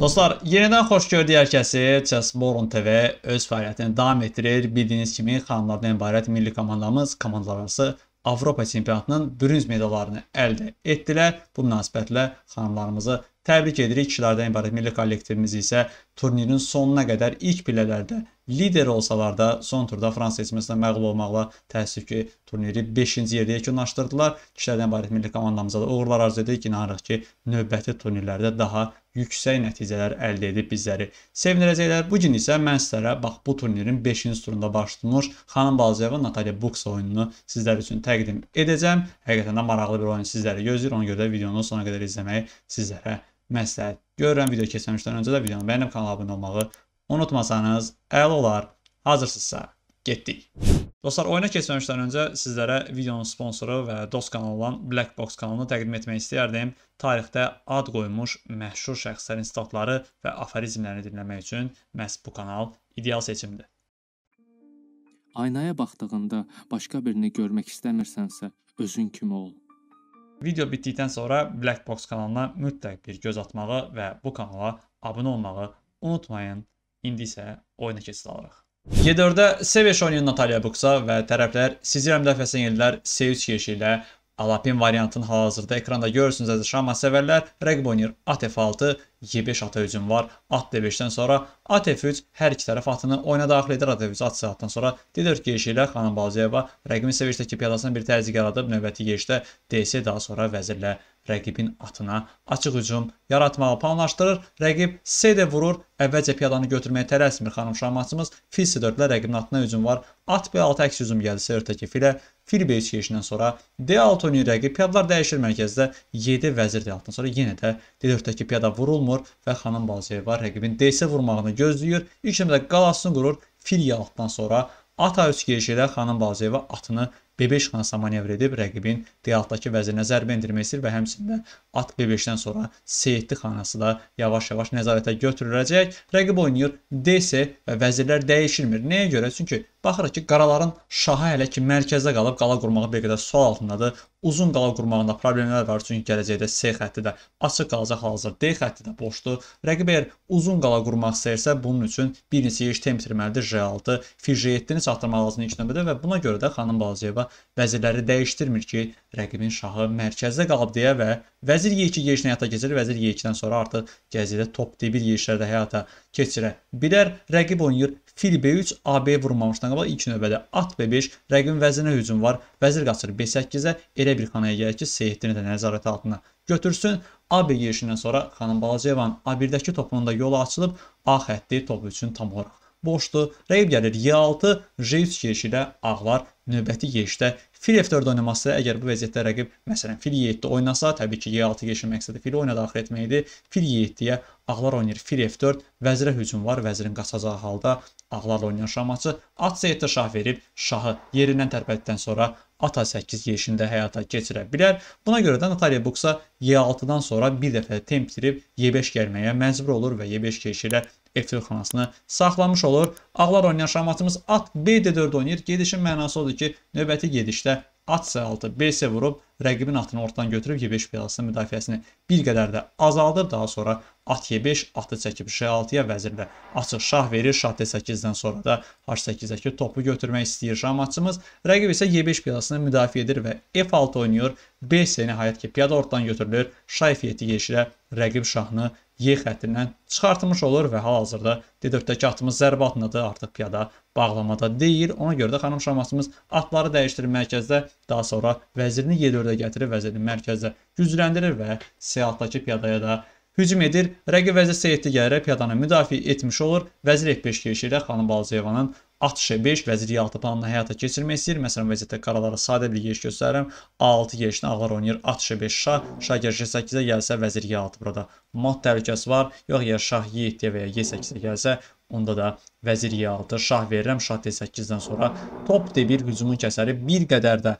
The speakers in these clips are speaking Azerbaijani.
Dostlar, yenidən xoş gördük hər kəsi. Just Boron TV öz fəaliyyətini davam etdirir. Bildiyiniz kimi xanımlardan ibarət milli komandamız komandalararası Avropa çempionatının bürünc medallarını əldə etdilər. Bu münasibətlə xanımlarımızı təbrik edirik. Kişilərdən ibarət milli kollektivimiz isə turnirin sonuna qədər ilk pillələrdə lider olsalar da son turda Fransa seçməsində məğlub olmaqla təəssüf ki, turniri 5-ci yerdə yekunlaşdırdılar. Kişilərdən ibarət milli komandamıza da uğurlar arzu edirik. İnanırıq ki, növbəti turnirlərdə daha yüksək nəticələr əldə edib bizləri sevindirəcəklər. Bu gün isə mən sizlərə bax bu turnirin 5-ci turunda baş tutmuş Xanım Balcayeva Natalya Buks oyununu sizlər üçün təqdim edəcəm. Həqiqətən də maraqlı bir oyun sizləri gözləyir. Ona görə də videonu sona qədər izləməyi sizlərə məsləhət görürəm. Video keçməmişdən öncə də videonu bəyənib kanala abunə olmağı Unutmasanız əl olar. Hazırsınızsa, getdik. Dostlar, oyuna keçməmişdən öncə sizlərə videonun sponsoru və dost kanalı olan Blackbox kanalını təqdim etmək istəyərdim. Tarixdə ad qoymuş məşhur şəxslərin statları və aforizmlərini dinləmək üçün məhz bu kanal ideal seçimdir. Aynaya baxdığında başqa birini görmək istəmirsənsə, özün kimi ol. Video bitdikdən sonra Blackbox kanalına mütləq bir göz atmağı və bu kanala abunə olmağı unutmayın. İndi isə oyuna keçid alırıq. G4-də Seveş oynayan Natalya Buksa və tərəflər Sizira müdafiəsinə yenidilər C3 girişi ilə Alapin variantının hal-hazırda ekranda görürsünüz əziz şama sevərlər. Rəqib oynayır at F6, Y5 ata hücum var. At D5-dən sonra at F3 hər iki tərəf atını oyuna daxil edir. At F3 at saatdan sonra D4 girişi ilə Xanım Balcayeva rəqibin sevişdəki piyadasına bir təzyiq yaradıb. Növbəti girişdə DC daha sonra vəzirlə rəqibin atına açıq hücum yaratmağı planlaşdırır. Rəqib C-də vurur. Əvvəlcə piyadanı götürməyə tələsmir xanım şahmatçımız. Fil C4-lə rəqibin atına hücum var. At B6 əks hücum gəldi C4-dəki filə. Fil B3 keçişindən sonra D6 oynayır rəqib. Piyadalar dəyişir mərkəzdə. 7 vəzir D6-dan sonra yenə də D4-dəki piyada vurulmur və xanım Balcayeva rəqibin D-sə vurmağını gözləyir. İlk növbədə qalasını qurur. Fil Y6-dan sonra at A3 keçişi ilə xanım Balcayeva atını B5 Xansa manevr edib rəqibin D6-dakı vəzirinə zərbə endirmək istəyir və həmçində at B5-dən sonra C7 xanası da yavaş-yavaş nəzarətə götürüləcək. Rəqib oynayır D-sə və e, vəzirlər dəyişilmir. Nəyə görə? Çünki Baxırıq ki, qaraların şahı hələ ki mərkəzdə qalıb qala qurmağı bir qədər sual altındadır. Uzun qala qurmağında problemlər var, çünki gələcəkdə C xətti də açıq qalacaq hazır, D xətti də boşdur. Rəqib əgər uzun qala qurmaq istəyirsə, bunun üçün bir neçə yeriş temp itirməlidir, J6, fil J7-ni çatdırmaq lazımdır ilk növbədə və buna görə də xanım Balacayeva vəzirləri dəyişdirmir ki, rəqibin şahı mərkəzdə qalıb deyə və vəzir Y2 yerişini həyata keçirir, vəzir Y2-dən sonra artıq gələcəkdə top D1 yerişləri də həyata keçirə bilər. Rəqib oynayır Fil B3, AB vurmamışdan qabaq ilk növbədə at B5, rəqibin vəzirinə hücum var. Vəzir qaçır B8-ə, elə bir xanaya gəlir ki, Seyidini də nəzarət altına götürsün. AB girişindən sonra xanım Balacayevanın A1-dəki topunun da yolu açılıb, A xətti topu üçün tam olaraq boşdur. Rəyib gəlir Y6, J3 girişi ilə ağlar. Növbəti girişdə Fil F4 oynaması əgər bu vəziyyətdə rəqib məsələn fil Y7 oynasa, təbii ki, Y6 keçin məqsədi fili oyuna daxil etmək idi. Fil Y7-yə ağlar oynayır fil F4, vəzirə hücum var, vəzirin qaçacağı halda ağlarla oynayan şahmatçı at C7 şah verib şahı yerindən tərpətdikdən sonra at A8 yeşində həyata keçirə bilər. Buna görə də Natalya Buksa Y6-dan sonra bir dəfə temp itirib Y5 gəlməyə məcbur olur və Y5 keçi ilə F4 xanasını saxlamış olur. Ağlar oynayan şahmatçımız at B D4 oynayır. Gedişin mənası odur ki, növbəti gedişdə atsa 6, B-sə vurub rəqibin atını ortadan götürüb Y5 piyadasının müdafiəsini bir qədər də azaldır. Daha sonra at Y5 atı çəkib Ş6-ya vəzirlə açıq şah verir. Şah D8-dən sonra da H8-dəki topu götürmək istəyir şahmatçımız. Rəqib isə Y5 piyadasını müdafiə edir və F6 oynayır. B-sə nəhayət ki piyada ortadan götürülür. Şah F7 yeşilə rəqib şahını Y xəttindən çıxartmış olur və hal-hazırda D4-dəki atımız zərbə atındadır, artıq piyada bağlamada deyil. Ona görə də xanım şamasımız atları dəyişdirir mərkəzdə, daha sonra vəzirini Y4-də gətirir, vəzirini mərkəzdə gücləndirir və C6-dakı piyadaya da hücum edir. Rəqib vəzir C7 gələrək piyadanı müdafiə etmiş olur. Vəzir F5 keçişi ilə xanım Balcayevanın 6-5 vəziri 6 planını həyata keçirmək istəyir. Məsələn, vəziyyətdə qaralara sadə bir giriş göstərirəm. A6 girişini ağlar oynayır. At-5 şah, şah girişi 8-ə gəlsə vəzir Y6 burada. Mat təhlükəsi var. Yox, ya şah Y7-yə və ya Y8-ə gəlsə, onda da vəzir Y6, şah verirəm. Şah D8-dən sonra top D1 hücumun kəsəri bir qədər də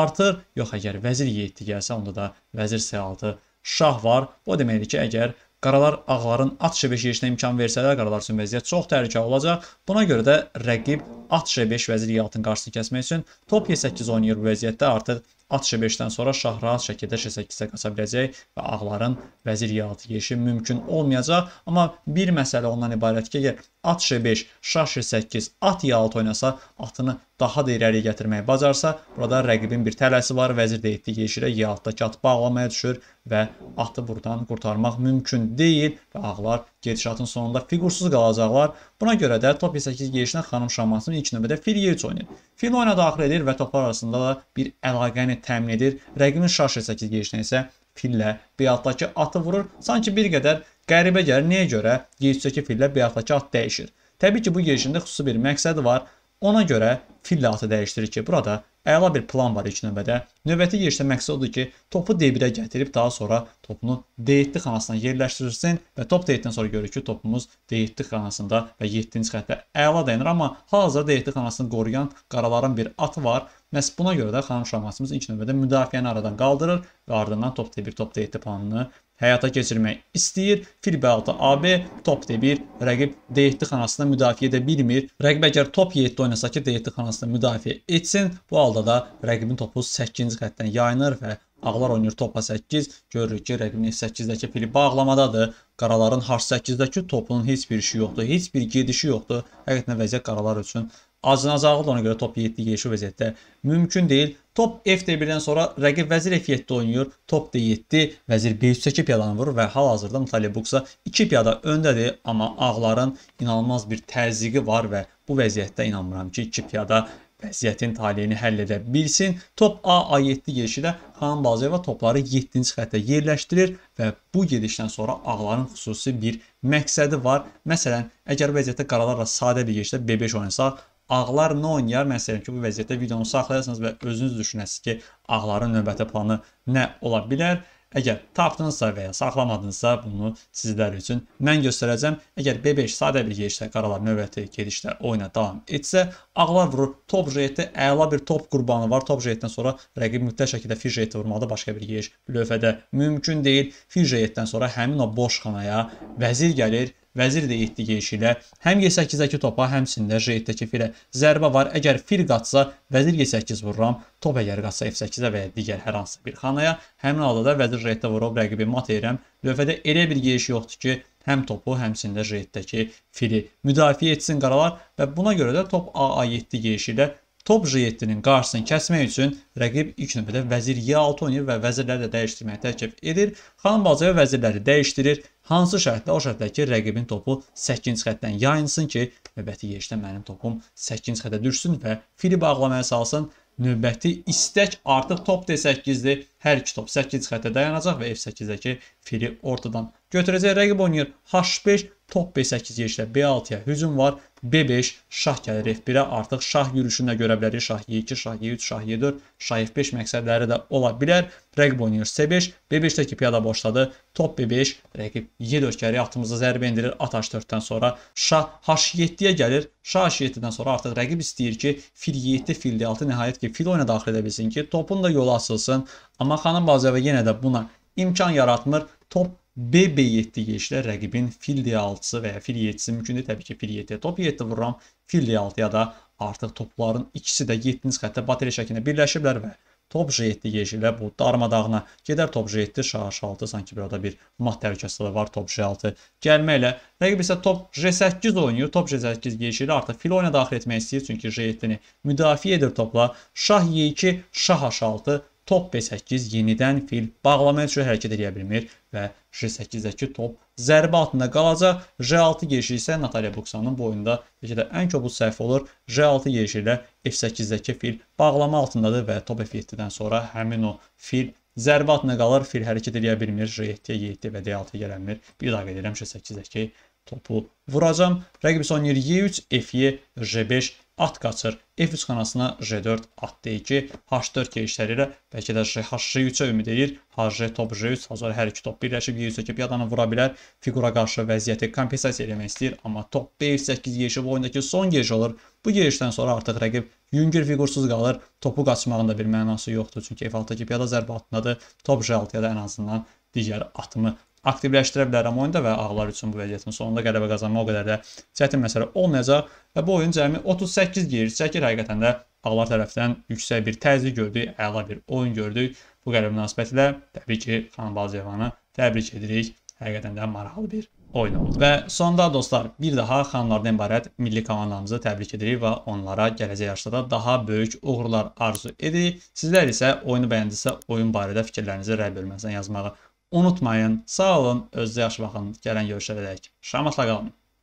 artır. Yox, əgər vəzir Y7 gəlsə, onda da vəzir S6 şah var. Bu deməkdir ki, əgər Qaralar ağların at şebeşiyəsinə imkan versələr qaralar üçün vəziyyət çox təhlükəli olacaq. Buna görə də rəqib at şebeş vəzir Yaltın qarşısını kəsmək üçün top E8 oynayır bu vəziyyətdə artıq at C5-dən sonra şah rahat şəkildə C8-ə qaça biləcək və ağların vəzir E6 yeşi mümkün olmayacaq. Amma bir məsələ ondan ibarət ki, əgər at C5, şah C8, at E6 oynasa, atını daha da irəli gətirməyi bacarsa, burada rəqibin bir tələsi var. Vəzir D7 yeşilə E6-dakı at bağlamaya düşür və atı buradan qurtarmaq mümkün deyil və ağlar gedişatın sonunda figursuz qalacaqlar. Buna görə də top 8 gedişinə xanım şahmatçının ilk növbədə fil yeriç oynayır. Fil oyuna daxil edir və toplar arasında da bir əlaqəni təmin edir. Rəqibin şah 8 gedişinə isə fillə beyatdakı atı vurur. Sanki bir qədər qəribə gəlir. Niyə görə gedişdəki fillə beyatdakı at dəyişir? Təbii ki, bu gedişində xüsusi bir məqsəd var. Ona görə fillə atı dəyişdirir ki, burada əla bir plan var ilk növbədə. Növbəti yerişdə məqsəd odur ki, topu D1-ə gətirib daha sonra topunu D7 xanasına yerləşdirirsin və top D7-dən sonra görürük ki, topumuz D7 xanasında və 7-ci xəttə əla dayanır. Amma hazırda D7 xanasını qoruyan qaraların bir atı var. Məhz buna görə də xanım şahmatçımız ilk növbədə müdafiəni aradan qaldırır və ardından top D1, top D7 planını həyata keçirmək istəyir. Filbealtı AB top D1 rəqib D7 xanasında müdafiə edə bilmir. Rəqib əgər top Y7 oynasa ki, D7 xanasında müdafiə etsin, bu halda da rəqibin topu 8-ci xəttdən yayınır və Ağlar oynayır topa 8. Görürük ki, rəqibin F8-dəki fili bağlamadadır. Qaraların H8-dəki topunun heç bir işi yoxdur, heç bir gedişi yoxdur. Həqiqətən vəziyyət qaralar üçün acınacaqlıdır ona görə top 7 yeşil vəziyyətdə. Mümkün deyil. Top F1-dən sonra rəqib vəzir F7 oynayır. Top D7, vəzir B3-2 piyadanı vurur və hal-hazırda Mutalib Buksa 2 piyada öndədir, amma ağların inanılmaz bir təzyiqi var və bu vəziyyətdə inanmıram ki, 2 piyada vəziyyətin taleyini həll edə bilsin. Top A A7 gedişi də Xan Balcayeva topları 7-ci xəttə yerləşdirir və bu gedişdən sonra ağların xüsusi bir məqsədi var. Məsələn, əgər vəziyyətdə qaralarla sadə bir gedişdə B5 oynasaq, ağlar nə oynayar? Mən istəyirəm ki, bu vəziyyətdə videonu saxlayasınız və özünüz düşünəsiniz ki, ağların növbəti planı nə ola bilər? Əgər tapdınızsa və ya saxlamadınızsa bunu sizlər üçün mən göstərəcəm. Əgər B5 sadə bir gedişdə qaralar növbəti gedişdə oyuna davam etsə, ağlar vurur. Top jeytdə əla bir top qurbanı var. Top jeytdən sonra rəqib mütləq şəkildə fil jeytə vurmalıdır. Başqa bir gediş lövhədə mümkün deyil. Fil jeytdən sonra həmin o boş xanaya vəzir gəlir Vəzir də etdi yeşilə, həm Y8-dəki topa, həmçində J7-dəki filə zərbə var. Əgər fil qaçsa, vəzir Y8 vururam, top əgər qaçsa F8-ə və ya digər hər hansı bir xanaya, həmin halda da vəzir J7-də vurub rəqibi mat edirəm. Lövhədə elə bir giriş yoxdur ki, həm topu, həmçində J7-dəki fili müdafiə etsin qaralar və buna görə də top AA7 girişi ilə Top J7-nin e qarşısını kəsmək üçün rəqib ilk növbədə vəzir Y6 oynayır və vəzirləri də dəyişdirməyə təklif edir. Xan Balcaya vəzirləri dəyişdirir. Hansı şərtlə? O şərtlə ki, rəqibin topu 8-ci xətdən yayınsın ki, növbəti yerişdə mənim topum 8-ci xətə düşsün və fili bağlamaya salsın. Növbəti istək artıq top D8-dir. Hər iki top 8 xətə dayanacaq və F8-dəki fili ortadan götürəcək. Rəqib oynayır H5. Top B8 yerişlə B6-ya hücum var. B5 şah gəlir F1-ə. Artıq şah yürüşünü də görə bilərik. Şah Y2, şah Y3, şah Y4, şah F5 məqsədləri də ola bilər. Rəqib oynayır C5. B5-dəki piyada boşladı. Top B5, rəqib Y4 gəlir. Atımıza zərbə indirir. At H4-dən sonra şah H7-yə gəlir. Şah H7-dən sonra artıq rəqib istəyir ki, fil Y7, fil D6 nəhayət ki, fil oyuna daxil edə bilsin ki, topun da yolu açılsın. Amma xanım Baziyeva yenə də buna imkan yaratmır. Top BB7 keçilə rəqibin fil D6 və ya fil 7-si mümkündür. Təbii ki, fil 7-yə top 7 vururam. Fil D6-ya da artıq topların ikisi də 7-ci xəttə bateriya şəklində birləşiblər və top J7 yeşilə bu darmadağına gedər top J7 şah H6 sanki burada bir mat təhlükəsizliyi var top J6 gəlməklə rəqib isə top J8 oynayır top J8 yeşilə artıq fil oyuna daxil etmək istəyir çünki J7-ni müdafiə edir topla şah Y2 şah H6 top B8 yenidən fil bağlamaq üçün hərəkət edə bilmir və J8-dəki top zərbə altında qalacaq. J6 girişi isə Natalya Buksanın boyunda bəlkə də ən kobud səhv olur. J6 girişi ilə F8-dəki fil bağlama altındadır və top F7-dən sonra həmin o fil zərbə altında qalır. Fil hərəkət edə bilmir. J7-yə 7 və D6-ya gələnmir. Bir daha qeyd edirəm J8-dəki topu vuracam. Rəqib son yer Y3, FY, J5, at qaçır. F3 xanasına J4 at D2, H4 keçişləri ilə bəlkə də H3-ə ümid edir. H3 top J3, hazır hər iki top birləşib Y8 çəkib yadanı vura bilər. Figura qarşı vəziyyəti kompensasiya eləmək istəyir, amma top B8 yeşib oyundakı son giriş olur. Bu girişdən sonra artıq rəqib yüngül figursuz qalır. Topu qaçmağın da bir mənası yoxdur, çünki F6 piyada zərbə altındadır. Top J6-ya da ən azından digər atımı aktivləşdirə bilərəm oyunda və ağlar üçün bu vəziyyətin sonunda qələbə qazanmaq o qədər də çətin məsələ olmayacaq və bu oyun cəmi 38 gir çəkir həqiqətən də ağlar tərəfindən yüksək bir təzyiq gördük, əla bir oyun gördük. Bu qələbə münasibətilə təbii ki, Xanbazevanı təbrik edirik. Həqiqətən də maraqlı bir oyun oldu. Və sonda dostlar, bir daha xanlardan ibarət milli komandamızı təbrik edirik və onlara gələcək yaşda da daha böyük uğurlar arzu edirik. Sizlər isə oyunu bəyəndisə, oyun barədə fikirlərinizi rəy bölməsindən yazmağı unutmayın. Sağ olun, özünüzə yaxşı baxın. Gələn görüşə verək. Şamatla qalın.